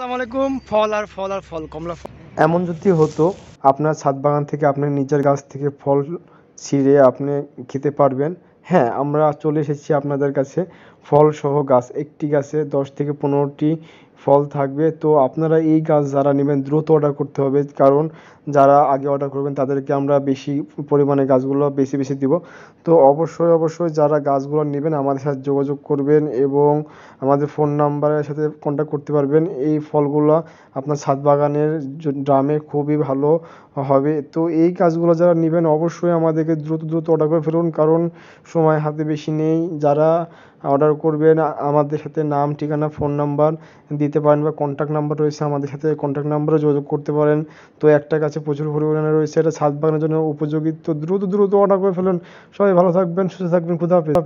আলাইকুম ফল আর ফল আর ফল কমলা এমন যদি হতো আপনার ছাদ বাগান থেকে আপনি নিজের গাছ থেকে ফল ছিঁড়ে আপনি খেতে পারবেন হ্যাঁ আমরা চলে এসেছি আপনাদের কাছে ফল সহ গাছ একটি গাছে দশ থেকে পনেরোটি ফল থাকবে তো আপনারা এই গাছ যারা নেবেন দ্রুত অর্ডার করতে হবে কারণ যারা আগে অর্ডার করবেন তাদেরকে আমরা বেশি পরিমাণে গাছগুলো বেশি বেশি দিব তো অবশ্যই অবশ্যই যারা গাছগুলো নেবেন আমাদের সাথে যোগাযোগ করবেন এবং আমাদের ফোন নাম্বারের সাথে কন্ট্যাক্ট করতে পারবেন এই ফলগুলো আপনার ছাদ বাগানের ড্রামে খুবই ভালো হবে তো এই গাছগুলো যারা নেবেন অবশ্যই আমাদেরকে দ্রুত দ্রুত অর্ডার করে ফেলুন কারণ সময় হাতে বেশি নেই যারা অর্ডার করবেন আমাদের সাথে নাম ঠিকানা ফোন নাম্বার দিতে নিতে পারেন বা কন্ট্যাক্ট নাম্বার রয়েছে আমাদের সাথে কন্ট্যাক্ট নাম্বারে যোগাযোগ করতে পারেন তো একটা গাছে প্রচুর পরিমাণে রয়েছে এটা ছাদ বাগানের জন্য উপযোগী তো দ্রুত দ্রুত অর্ডার করে ফেলুন সবাই ভালো থাকবেন সুস্থ থাকবেন খুদা